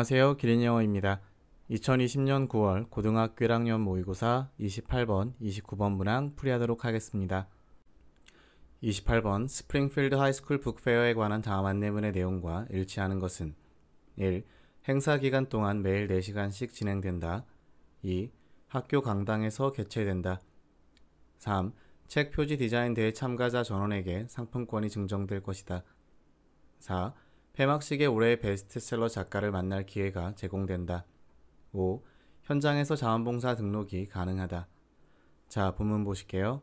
안녕하세요. 기린 영어입니다. 2020년 9월 고등학교 1학년 모의고사 28번, 29번 문항 풀이하도록 하겠습니다. 28번 스프링필드 하이스쿨 북페어에 관한 다음 안내문의 내용과 일치하는 것은 1. 행사 기간 동안 매일 4시간씩 진행된다. 2. 학교 강당에서 개최된다. 3. 책 표지 디자인 대회 참가자 전원에게 상품권이 증정될 것이다. 4. 폐막식에 올해의 베스트셀러 작가를 만날 기회가 제공된다. 5. 현장에서 자원봉사 등록이 가능하다. 자, 본문 보실게요.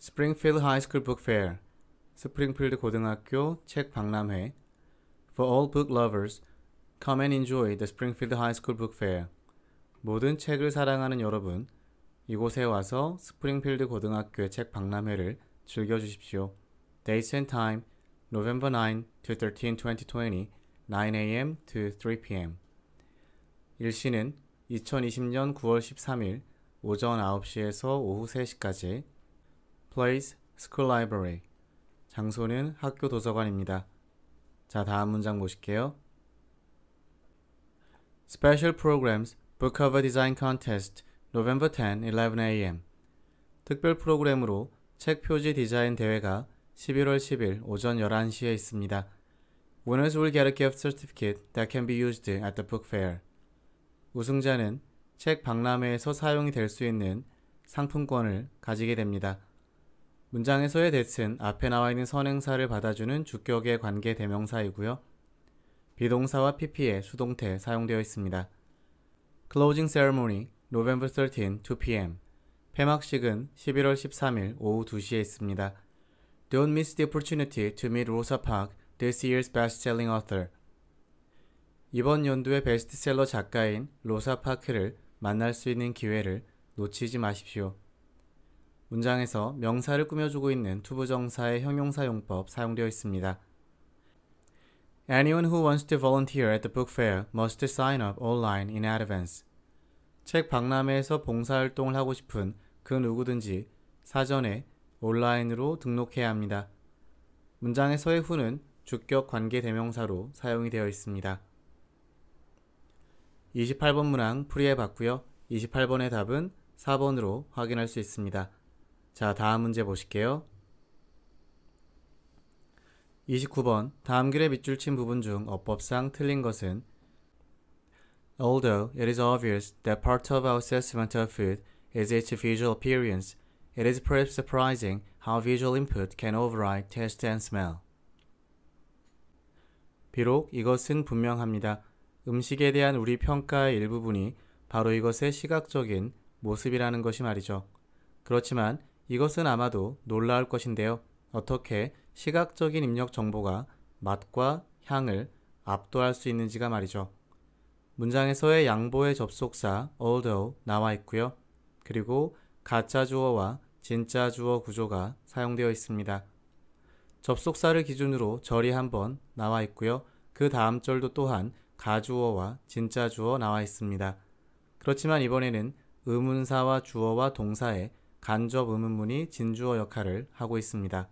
Springfield High School Book Fair 스프링필드 고등학교 책 박람회 For all book lovers, come and enjoy the Springfield High School Book Fair. 모든 책을 사랑하는 여러분, 이곳에 와서 스프링필드 고등학교의 책 박람회를 즐겨주십시오. Dates and time November 9 to 13, 2020, 9am to 3pm. 1시는 2020년 9월 13일 오전 9시에서 오후 3시까지 Place School Library 장소는 학교 도서관입니다. 자, 다음 문장 보실게요. Special Programs Book Cover Design Contest November 10, 11am 특별 프로그램으로 책 표지 디자인 대회가 11월 10일 오전 11시에 있습니다. Winners will get a gift certificate that can be used at the book fair. 우승자는 책 박람회에서 사용이 될 수 있는 상품권을 가지게 됩니다. 문장에서의 대은 앞에 나와 있는 선행사를 받아주는 주격의 관계 대명사이고요. 비동사와 PP의 수동태 사용되어 있습니다. Closing Ceremony November 13, 2pm 폐막식은 11월 13일 오후 2시에 있습니다. Don't miss the opportunity to meet Rosa Park, this year's best-selling author. 이번 연도의 베스트셀러 작가인 로사 파크를 만날 수 있는 기회를 놓치지 마십시오. 문장에서 명사를 꾸며주고 있는 투부정사의 형용사용법 사용되어 있습니다. Anyone who wants to volunteer at the book fair must sign up online in advance. 책 박람회에서 봉사활동을 하고 싶은 그 누구든지 사전에 온라인으로 등록해야 합니다. 문장의서의 후는 주격 관계 대명사로 사용이 되어 있습니다. 28번 문항 풀이해 봤고요. 28번의 답은 4번으로 확인할 수 있습니다. 자, 다음 문제 보실게요. 29번 다음 길에 밑줄 친 부분 중 어법상 틀린 것은 Although it is obvious that part of our assessment of food is its visual appearance, it is perhaps surprising how visual input can override taste and smell. 비록 이것은 분명합니다. 음식에 대한 우리 평가의 일부분이 바로 이것의 시각적인 모습이라는 것이 말이죠. 그렇지만 이것은 아마도 놀라울 것인데요. 어떻게 시각적인 입력 정보가 맛과 향을 압도할 수 있는지가 말이죠. 문장에서의 양보의 접속사 although 나와 있고요. 그리고 가짜 주어와 진짜 주어 구조가 사용되어 있습니다. 접속사를 기준으로 절이 한 번 나와 있고요. 그 다음 절도 또한 가주어와 진짜 주어 나와 있습니다. 그렇지만 이번에는 의문사와 주어와 동사의 간접 의문문이 진주어 역할을 하고 있습니다.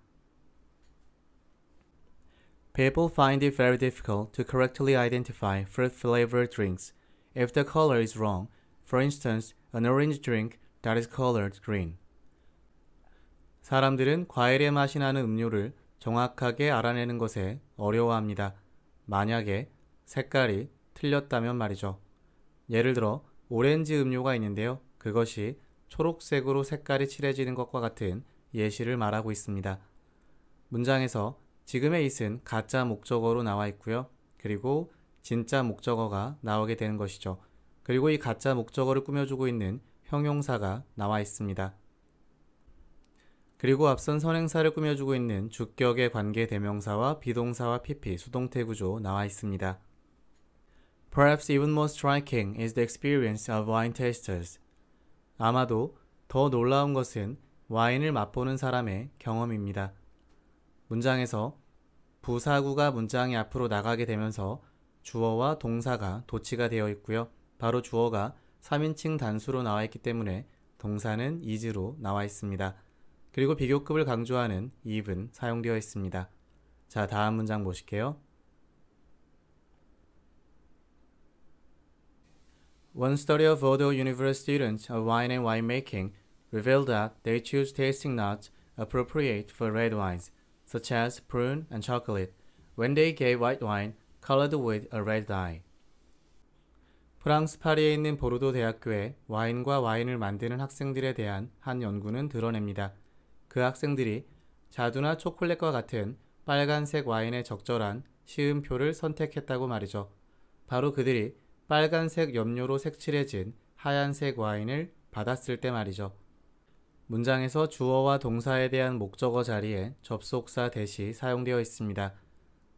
People find it very difficult to correctly identify fruit flavored drinks if the color is wrong. For instance, an orange drink that is colored green. 사람들은 과일의 맛이 나는 음료를 정확하게 알아내는 것에 어려워합니다. 만약에 색깔이 틀렸다면 말이죠. 예를 들어 오렌지 음료가 있는데요. 그것이 초록색으로 색깔이 칠해지는 것과 같은 예시를 말하고 있습니다. 문장에서 지금의 i 은 가짜 목적어로 나와 있고요. 그리고 진짜 목적어가 나오게 되는 것이죠. 그리고 이 가짜 목적어를 꾸며주고 있는 형용사가 나와 있습니다. 그리고 앞선 선행사를 꾸며주고 있는 주격의 관계 대명사와 비동사와 PP, 수동태 구조 나와 있습니다. Perhaps even more striking is the experience of wine tasters. 아마도 더 놀라운 것은 와인을 맛보는 사람의 경험입니다. 문장에서 부사구가 문장의 앞으로 나가게 되면서 주어와 동사가 도치가 되어 있고요. 바로 주어가 3인칭 단수로 나와 있기 때문에 동사는 is로 나와 있습니다. 그리고 비교급을 강조하는 이입은 사용되어 있습니다. 자, 다음 문장 보실게요. One study of Odo University students of wine and winemaking revealed that they choose tasting nuts appropriate for red wines, such as prune and chocolate, when they gave white wine colored with a red dye. 프랑스 파리에 있는 보르도 대학교의 와인과 와인을 만드는 학생들에 대한 한 연구는 드러냅니다. 그 학생들이 자두나 초콜릿과 같은 빨간색 와인에 적절한 시음표를 선택했다고 말이죠. 바로 그들이 빨간색 염료로 색칠해진 하얀색 와인을 받았을 때 말이죠. 문장에서 주어와 동사에 대한 목적어 자리에 접속사 대시 사용되어 있습니다.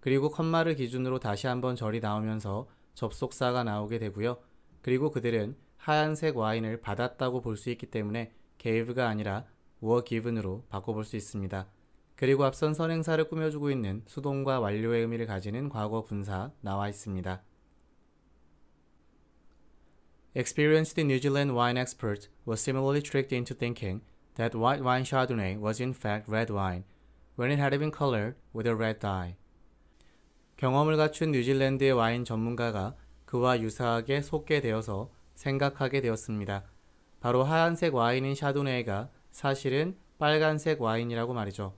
그리고 컴마를 기준으로 다시 한번 절이 나오면서 접속사가 나오게 되고요. 그리고 그들은 하얀색 와인을 받았다고 볼 수 있기 때문에 gave가 아니라 w e given으로 바꿔볼 수 있습니다. 그리고 앞선 선행사를 꾸며주고 있는 수동과 완료의 의미를 가지는 과거 분사 나와 있습니다. Experienced New Zealand wine expert was similarly tricked into thinking that white wine Chardonnay was in fact red wine when it had been colored with a red dye. 경험을 갖춘 뉴질랜드의 와인 전문가가 그와 유사하게 속게 되어서 생각하게 되었습니다. 바로 하얀색 와인인 샤도네이가 사실은 빨간색 와인이라고 말이죠.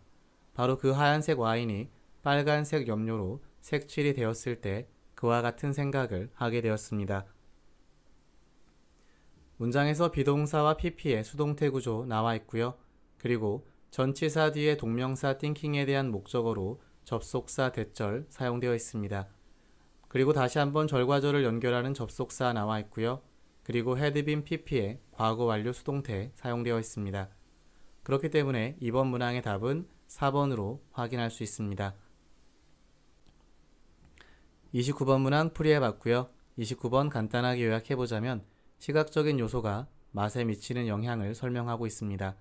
바로 그 하얀색 와인이 빨간색 염료로 색칠이 되었을 때 그와 같은 생각을 하게 되었습니다. 문장에서 비동사와 pp의 수동태 구조 나와 있고요. 그리고 전치사 뒤에 동명사 띵킹에 대한 목적어로 접속사 대절 사용되어 있습니다. 그리고 다시 한번 절과절을 연결하는 접속사 나와 있고요. 그리고 헤드빈 pp의 과거 완료 수동태 사용되어 있습니다. 그렇기 때문에 이번 문항의 답은 4번으로 확인할 수 있습니다. 29번 문항 풀이해 봤고요. 29번 간단하게 요약해 보자면 시각적인 요소가 맛에 미치는 영향을 설명하고 있습니다.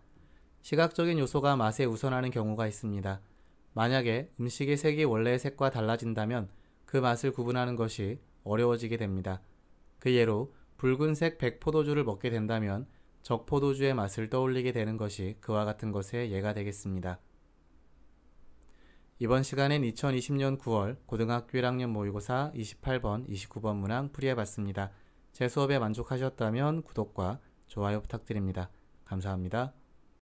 시각적인 요소가 맛에 우선하는 경우가 있습니다. 만약에 음식의 색이 원래의 색과 달라진다면 그 맛을 구분하는 것이 어려워지게 됩니다. 그 예로 붉은색 백포도주를 먹게 된다면 적포도주의 맛을 떠올리게 되는 것이 그와 같은 것의 예가 되겠습니다. 이번 시간엔 2020년 9월 고등학교 1학년 모의고사 28번, 29번 문항 풀이해봤습니다. 제 수업에 만족하셨다면 구독과 좋아요 부탁드립니다. 감사합니다.